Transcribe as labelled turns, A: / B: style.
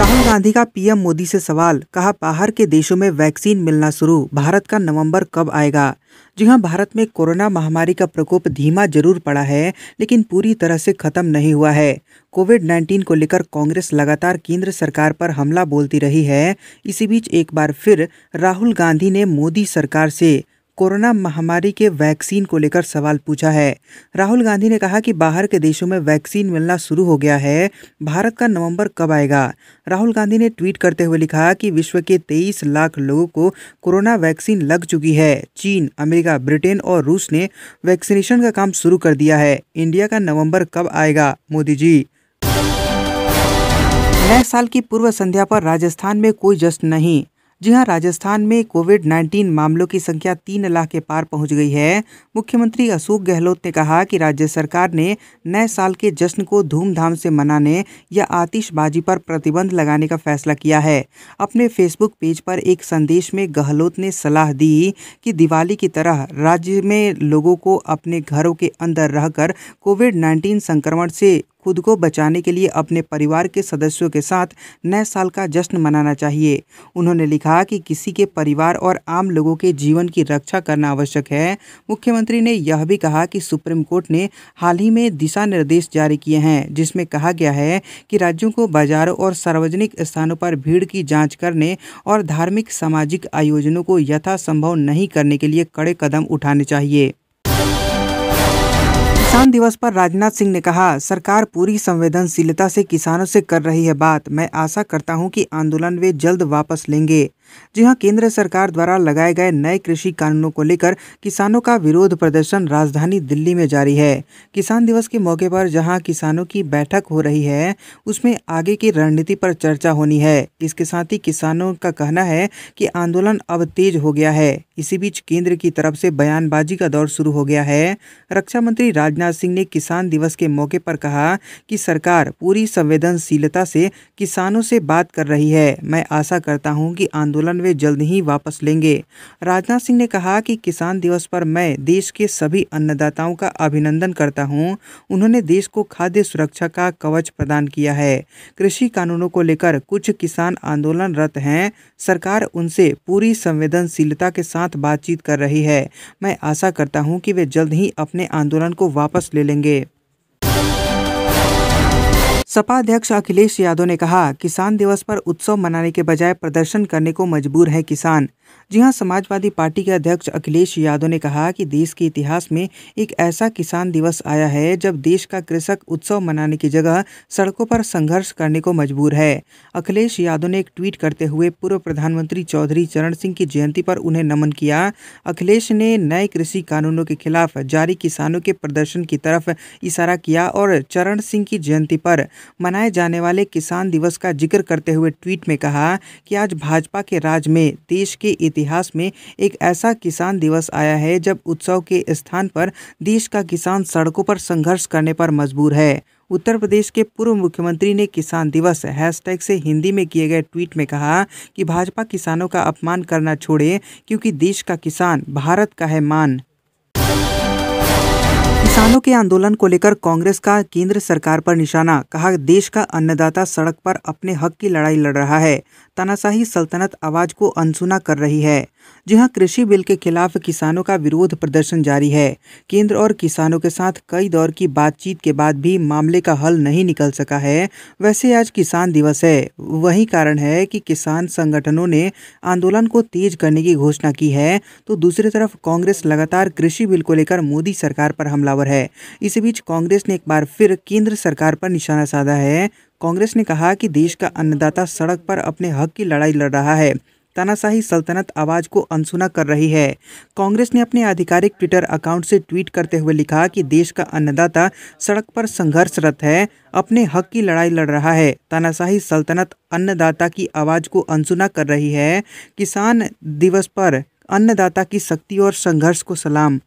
A: राहुल गांधी का पीएम मोदी से सवाल कहा बाहर के देशों में वैक्सीन मिलना शुरू भारत का नवंबर कब आएगा जी हाँ भारत में कोरोना महामारी का प्रकोप धीमा जरूर पड़ा है लेकिन पूरी तरह से खत्म नहीं हुआ है कोविड 19 को लेकर कांग्रेस लगातार केंद्र सरकार पर हमला बोलती रही है इसी बीच एक बार फिर राहुल गांधी ने मोदी सरकार से कोरोना महामारी के वैक्सीन को लेकर सवाल पूछा है राहुल गांधी ने कहा कि बाहर के देशों में वैक्सीन मिलना शुरू हो गया है भारत का नवंबर कब आएगा राहुल गांधी ने ट्वीट करते हुए लिखा कि विश्व के 23 लाख लोगों को कोरोना वैक्सीन लग चुकी है चीन अमेरिका ब्रिटेन और रूस ने वैक्सीनेशन का काम शुरू कर दिया है इंडिया का नवम्बर कब आएगा मोदी जी नए साल की पूर्व संध्या पर राजस्थान में कोई जश्न नहीं जी हाँ राजस्थान में कोविड 19 मामलों की संख्या तीन लाख के पार पहुंच गई है मुख्यमंत्री अशोक गहलोत ने कहा कि राज्य सरकार ने नए साल के जश्न को धूमधाम से मनाने या आतिशबाजी पर प्रतिबंध लगाने का फैसला किया है अपने फेसबुक पेज पर एक संदेश में गहलोत ने सलाह दी कि दिवाली की तरह राज्य में लोगों को अपने घरों के अंदर रहकर कोविड नाइन्टीन संक्रमण से खुद को बचाने के लिए अपने परिवार के सदस्यों के साथ नए साल का जश्न मनाना चाहिए उन्होंने लिखा कि किसी के परिवार और आम लोगों के जीवन की रक्षा करना आवश्यक है मुख्यमंत्री ने यह भी कहा कि सुप्रीम कोर्ट ने हाल ही में दिशा निर्देश जारी किए हैं जिसमें कहा गया है कि राज्यों को बाजारों और सार्वजनिक स्थानों पर भीड़ की जाँच करने और धार्मिक सामाजिक आयोजनों को यथासंभव नहीं करने के लिए कड़े कदम उठाने चाहिए किसान दिवस पर राजनाथ सिंह ने कहा सरकार पूरी संवेदनशीलता से किसानों से कर रही है बात मैं आशा करता हूं कि आंदोलन वे जल्द वापस लेंगे जी हाँ केंद्र सरकार द्वारा लगाए गए नए कृषि कानूनों को लेकर किसानों का विरोध प्रदर्शन राजधानी दिल्ली में जारी है किसान दिवस के मौके पर जहां किसानों की बैठक हो रही है उसमें आगे की रणनीति पर चर्चा होनी है इसके साथ ही किसानों का कहना है कि आंदोलन अब तेज हो गया है इसी बीच केंद्र की तरफ से बयानबाजी का दौर शुरू हो गया है रक्षा मंत्री राजनाथ सिंह ने किसान दिवस के मौके पर कहा कि सरकार पूरी संवेदनशीलता से किसानों से बात कर रही है मैं आशा करता हूँ कि आंदोलन आंदोलन वे जल्द ही वापस लेंगे राजनाथ सिंह ने कहा कि किसान दिवस पर मैं देश के सभी अन्नदाताओं का अभिनंदन करता हूं उन्होंने देश को खाद्य सुरक्षा का कवच प्रदान किया है कृषि कानूनों को लेकर कुछ किसान आंदोलनरत हैं सरकार उनसे पूरी संवेदनशीलता के साथ बातचीत कर रही है मैं आशा करता हूँ कि वे जल्द ही अपने आंदोलन को वापस ले लेंगे सपा अध्यक्ष अखिलेश यादव ने कहा किसान दिवस पर उत्सव मनाने के बजाय प्रदर्शन करने को मजबूर है किसान जी हाँ समाजवादी पार्टी के अध्यक्ष अखिलेश यादव ने कहा कि देश के इतिहास में एक ऐसा किसान दिवस आया है जब देश का कृषक उत्सव मनाने की जगह सड़कों पर संघर्ष करने को मजबूर है अखिलेश यादव ने एक ट्वीट करते हुए पूर्व प्रधानमंत्री चौधरी चरण सिंह की जयंती पर उन्हें नमन किया अखिलेश ने नए कृषि कानूनों के खिलाफ जारी किसानों के प्रदर्शन की तरफ इशारा किया और चरण सिंह की जयंती पर मनाए जाने वाले किसान दिवस का जिक्र करते हुए ट्वीट में कहा कि आज भाजपा के राज में देश के इतिहास में एक ऐसा किसान दिवस आया है जब उत्सव के स्थान पर देश का किसान सड़कों पर संघर्ष करने पर मजबूर है उत्तर प्रदेश के पूर्व मुख्यमंत्री ने किसान दिवस हैशटैग से हिंदी में किए गए ट्वीट में कहा कि भाजपा किसानों का अपमान करना छोड़े क्योंकि देश का किसान भारत का है मान किसानों के आंदोलन को लेकर कांग्रेस का केंद्र सरकार पर निशाना कहा देश का अन्नदाता सड़क पर अपने हक की लड़ाई लड़ रहा है तानाशाही सल्तनत आवाज को अनसुना कर रही है जहां कृषि बिल के खिलाफ किसानों का विरोध प्रदर्शन जारी है केंद्र और किसानों के साथ कई दौर की बातचीत के बाद भी मामले का हल नहीं निकल सका है वैसे आज किसान दिवस है वही कारण है कि किसान संगठनों ने आंदोलन को तेज करने की घोषणा की है तो दूसरी तरफ कांग्रेस लगातार कृषि बिल को लेकर मोदी सरकार पर हमलावर है इसी बीच कांग्रेस ने एक बार फिर केंद्र सरकार पर निशाना साधा है कांग्रेस ने कहा कि देश का अन्नदाता सड़क पर अपने हक की लड़ाई लड़ रहा है तानाशाही सल्तनत आवाज को अनसुना कर रही है कांग्रेस ने अपने आधिकारिक ट्विटर अकाउंट से ट्वीट करते हुए लिखा कि देश का अन्नदाता सड़क पर संघर्षरत है अपने हक की लड़ाई लड़ रहा है तानाशाही सल्तनत अन्नदाता की आवाज को अनसुना कर रही है किसान दिवस पर अन्नदाता की शक्ति और संघर्ष को सलाम